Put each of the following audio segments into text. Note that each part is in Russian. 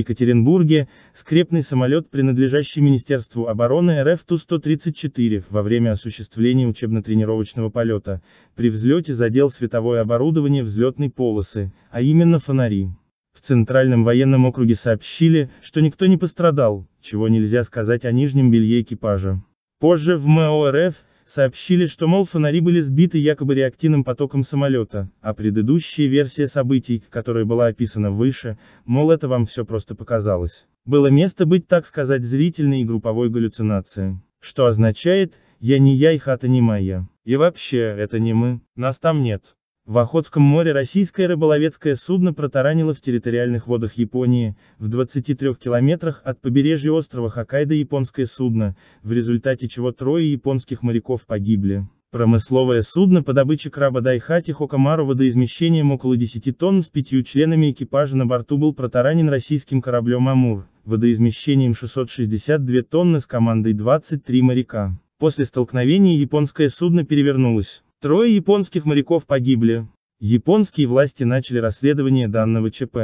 Екатеринбурге, скрепный самолет, принадлежащий Министерству обороны РФ Ту-134, во время осуществления учебно-тренировочного полета, при взлете задел световое оборудование взлетной полосы, а именно фонари. В Центральном военном округе сообщили, что никто не пострадал, чего нельзя сказать о нижнем белье экипажа. Позже в МО РФ, сообщили, что мол фонари были сбиты якобы реактивным потоком самолета, а предыдущая версия событий, которая была описана выше, мол это вам все просто показалось. Было место быть, так сказать, зрительной и групповой галлюцинацией, Что означает, я не я и хата не моя. И вообще, это не мы, нас там нет. В Охотском море российское рыболовецкое судно протаранило в территориальных водах Японии, в 23 километрах от побережья острова Хоккайдо японское судно, в результате чего трое японских моряков погибли. Промысловое судно по добыче краба Дайхати Хокамару водоизмещением около 10 тонн с пятью членами экипажа на борту был протаранен российским кораблем «Амур», водоизмещением 662 тонны с командой 23 моряка. После столкновения японское судно перевернулось. Трое японских моряков погибли. Японские власти начали расследование данного ЧП.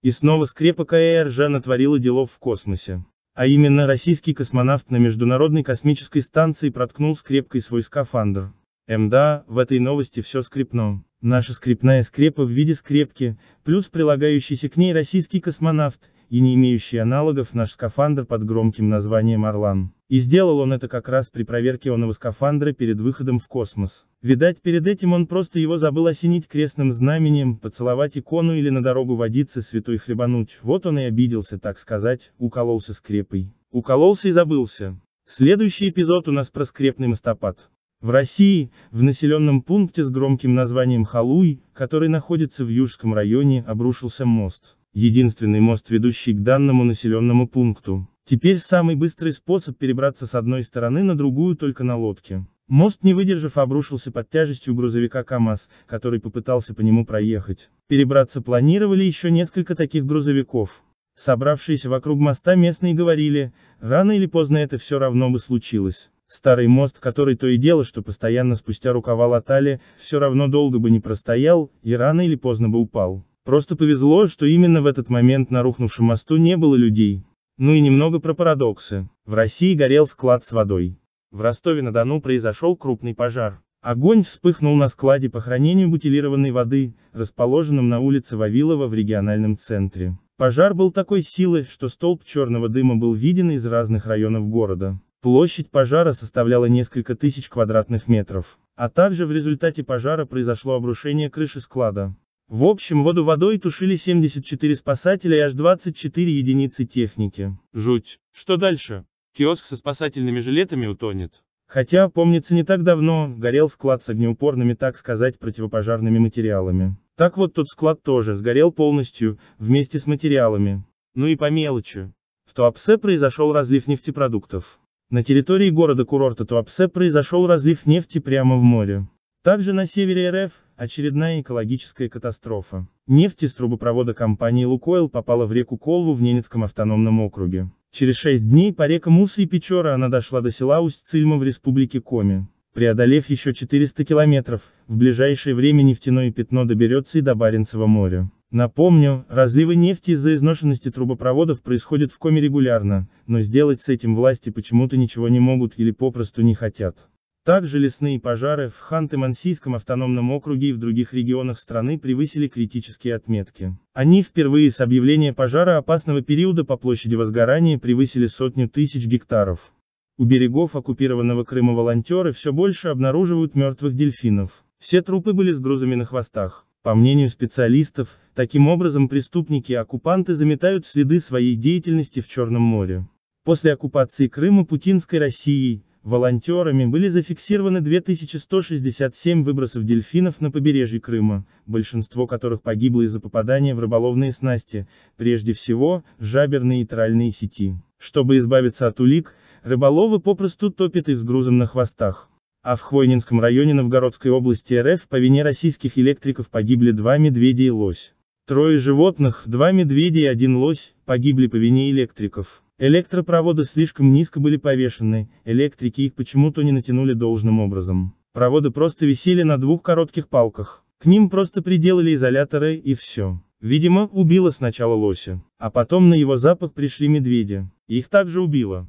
И снова скрепа КРЖ э натворила делов в космосе. А именно российский космонавт на Международной космической станции проткнул скрепкой свой скафандр. МДА, в этой новости все скрипно. Наша скрепная скрепа в виде скрепки, плюс прилагающийся к ней российский космонавт, и не имеющий аналогов наш скафандр под громким названием «Орлан». И сделал он это как раз при проверке оного скафандра перед выходом в космос. Видать, перед этим он просто его забыл осенить крестным знаменем, поцеловать икону или на дорогу водиться святой хлебануть. Вот он и обиделся, так сказать, укололся скрепой. Укололся и забылся. Следующий эпизод у нас про скрепный мастопад. В России, в населенном пункте с громким названием Халуй, который находится в Южском районе, обрушился мост. Единственный мост, ведущий к данному населенному пункту. Теперь самый быстрый способ перебраться с одной стороны на другую только на лодке. Мост, не выдержав, обрушился под тяжестью грузовика КАМАЗ, который попытался по нему проехать. Перебраться планировали еще несколько таких грузовиков. Собравшиеся вокруг моста местные говорили, рано или поздно это все равно бы случилось. Старый мост, который то и дело, что постоянно спустя рукава латали, все равно долго бы не простоял, и рано или поздно бы упал. Просто повезло, что именно в этот момент на рухнувшем мосту не было людей. Ну и немного про парадоксы. В России горел склад с водой. В Ростове-на-Дону произошел крупный пожар. Огонь вспыхнул на складе по хранению бутилированной воды, расположенном на улице Вавилова в региональном центре. Пожар был такой силы, что столб черного дыма был виден из разных районов города. Площадь пожара составляла несколько тысяч квадратных метров. А также в результате пожара произошло обрушение крыши склада. В общем, воду водой тушили 74 спасателя и аж 24 единицы техники. Жуть. Что дальше? Киоск со спасательными жилетами утонет. Хотя, помнится, не так давно, горел склад с огнеупорными, так сказать, противопожарными материалами. Так вот тот склад тоже сгорел полностью, вместе с материалами. Ну и по мелочи. В Туапсе произошел разлив нефтепродуктов. На территории города-курорта Туапсе произошел разлив нефти прямо в море. Также на севере РФ, очередная экологическая катастрофа. Нефть из трубопровода компании «Лукойл» попала в реку Колву в Ненецком автономном округе. Через шесть дней по рекам Усы и Печора она дошла до села Усть-Цильма в республике Коми. Преодолев еще 400 километров, в ближайшее время нефтяное пятно доберется и до Баренцева моря. Напомню, разливы нефти из-за изношенности трубопроводов происходят в Коме регулярно, но сделать с этим власти почему-то ничего не могут или попросту не хотят. Также лесные пожары в Ханты-Мансийском автономном округе и в других регионах страны превысили критические отметки. Они впервые с объявления пожара опасного периода по площади возгорания превысили сотню тысяч гектаров. У берегов оккупированного Крыма волонтеры все больше обнаруживают мертвых дельфинов. Все трупы были с грузами на хвостах. По мнению специалистов, таким образом преступники-оккупанты и заметают следы своей деятельности в Черном море. После оккупации Крыма путинской Россией, волонтерами были зафиксированы 2167 выбросов дельфинов на побережье Крыма, большинство которых погибло из-за попадания в рыболовные снасти, прежде всего, жаберные и тральные сети. Чтобы избавиться от улик, рыболовы попросту топят их с грузом на хвостах а в Хвойнинском районе Новгородской области РФ по вине российских электриков погибли два медведя и лось. Трое животных, два медведя и один лось, погибли по вине электриков. Электропроводы слишком низко были повешены, электрики их почему-то не натянули должным образом. Проводы просто висели на двух коротких палках. К ним просто приделали изоляторы и все. Видимо, убило сначала лося, а потом на его запах пришли медведи. Их также убило.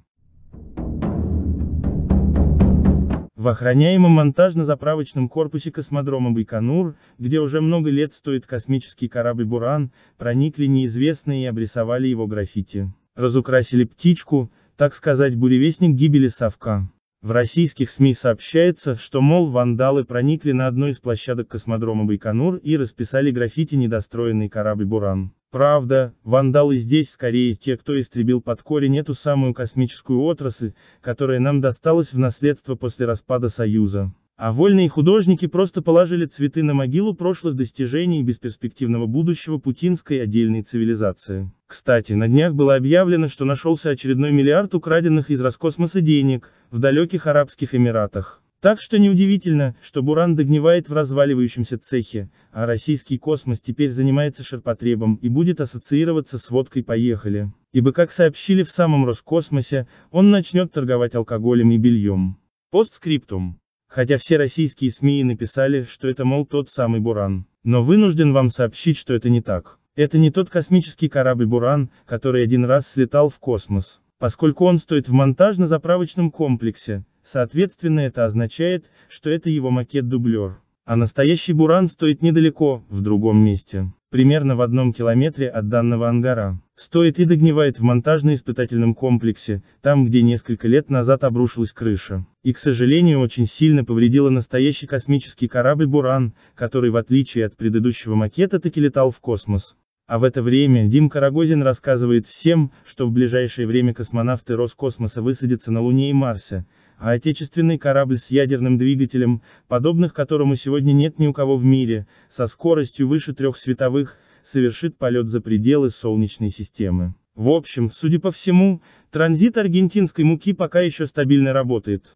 В охраняемом монтажно-заправочном корпусе космодрома Байконур, где уже много лет стоит космический корабль «Буран», проникли неизвестные и обрисовали его граффити. Разукрасили птичку, так сказать, буревестник гибели совка. В российских СМИ сообщается, что, мол, вандалы проникли на одну из площадок космодрома Байконур и расписали граффити недостроенный корабль «Буран». Правда, вандалы здесь скорее те, кто истребил под корень эту самую космическую отрасль, которая нам досталась в наследство после распада Союза. А вольные художники просто положили цветы на могилу прошлых достижений и бесперспективного будущего путинской отдельной цивилизации. Кстати, на днях было объявлено, что нашелся очередной миллиард украденных из Роскосмоса денег, в далеких Арабских Эмиратах. Так что неудивительно, что Буран догнивает в разваливающемся цехе, а российский космос теперь занимается ширпотребом и будет ассоциироваться с водкой «Поехали». Ибо, как сообщили в самом Роскосмосе, он начнет торговать алкоголем и бельем. Постскриптум. Хотя все российские СМИ и написали, что это, мол, тот самый Буран. Но вынужден вам сообщить, что это не так. Это не тот космический корабль Буран, который один раз слетал в космос. Поскольку он стоит в монтажно-заправочном комплексе, соответственно это означает, что это его макет-дублер. А настоящий буран стоит недалеко, в другом месте, примерно в одном километре от данного ангара. Стоит и догнивает в монтажно-испытательном комплексе, там где несколько лет назад обрушилась крыша. И к сожалению очень сильно повредила настоящий космический корабль «Буран», который в отличие от предыдущего макета таки летал в космос. А в это время Дим Карагозин рассказывает всем, что в ближайшее время космонавты Роскосмоса высадятся на Луне и Марсе, а отечественный корабль с ядерным двигателем, подобных которому сегодня нет ни у кого в мире, со скоростью выше трех световых, совершит полет за пределы Солнечной системы. В общем, судя по всему, транзит аргентинской муки пока еще стабильно работает.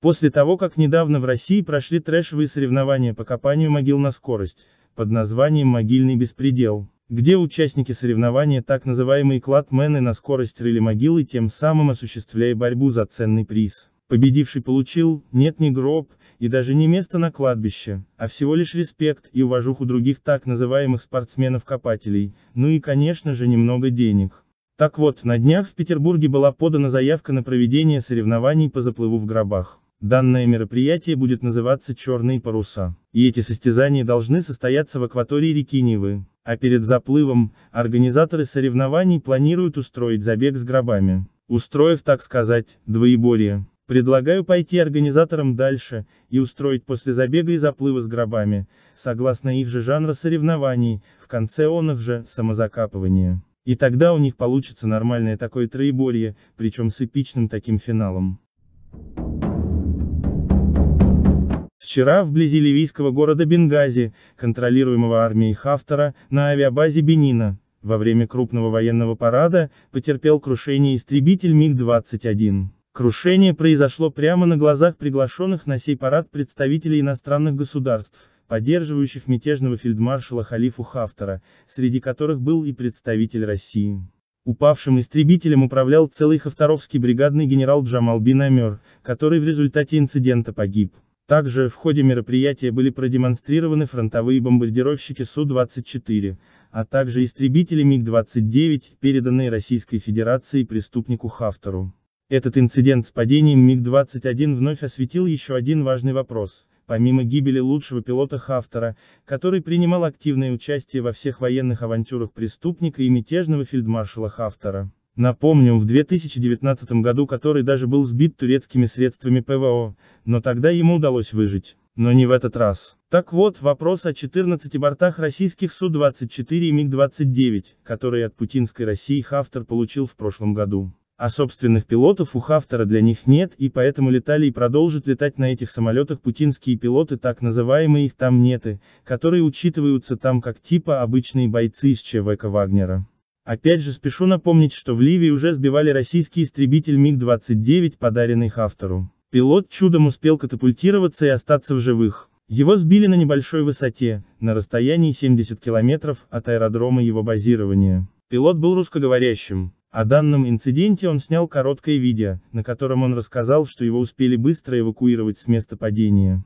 После того, как недавно в России прошли трэшевые соревнования по копанию могил на скорость, под названием «Могильный беспредел», где участники соревнования так называемые кладмены на скорость рыли могилы, тем самым осуществляя борьбу за ценный приз. Победивший получил, нет ни гроб, и даже не место на кладбище, а всего лишь респект и уважуху других так называемых спортсменов-копателей, ну и конечно же немного денег. Так вот, на днях в Петербурге была подана заявка на проведение соревнований по заплыву в гробах. Данное мероприятие будет называться «Черные паруса», и эти состязания должны состояться в акватории реки Невы, А перед заплывом, организаторы соревнований планируют устроить забег с гробами, устроив, так сказать, двоеборье. Предлагаю пойти организаторам дальше, и устроить после забега и заплыва с гробами, согласно их же жанра соревнований, в конце он их же, самозакапывание. И тогда у них получится нормальное такое троеборье, причем с эпичным таким финалом. Вчера, вблизи ливийского города Бенгази, контролируемого армией Хафтара, на авиабазе Бенина, во время крупного военного парада, потерпел крушение истребитель МиГ-21. Крушение произошло прямо на глазах приглашенных на сей парад представителей иностранных государств, поддерживающих мятежного фельдмаршала Халифу Хафтара, среди которых был и представитель России. Упавшим истребителем управлял целый хафтаровский бригадный генерал Джамал Бинамер, который в результате инцидента погиб. Также в ходе мероприятия были продемонстрированы фронтовые бомбардировщики Су-24, а также истребители МиГ-29, переданные Российской Федерации преступнику Хафтеру. Этот инцидент с падением МиГ-21 вновь осветил еще один важный вопрос. Помимо гибели лучшего пилота Хафтера, который принимал активное участие во всех военных авантюрах преступника и мятежного фельдмаршала Хафтера. Напомним, в 2019 году который даже был сбит турецкими средствами ПВО, но тогда ему удалось выжить. Но не в этот раз. Так вот, вопрос о 14 бортах российских Су-24 и МиГ-29, которые от путинской России Хафтер получил в прошлом году. А собственных пилотов у Хафтера для них нет, и поэтому летали и продолжат летать на этих самолетах путинские пилоты, так называемые их там неты, которые учитываются там как типа обычные бойцы из ЧВК Вагнера. Опять же спешу напомнить, что в Ливии уже сбивали российский истребитель МиГ-29, подаренный их автору. Пилот чудом успел катапультироваться и остаться в живых. Его сбили на небольшой высоте, на расстоянии 70 километров от аэродрома его базирования. Пилот был русскоговорящим. О данном инциденте он снял короткое видео, на котором он рассказал, что его успели быстро эвакуировать с места падения.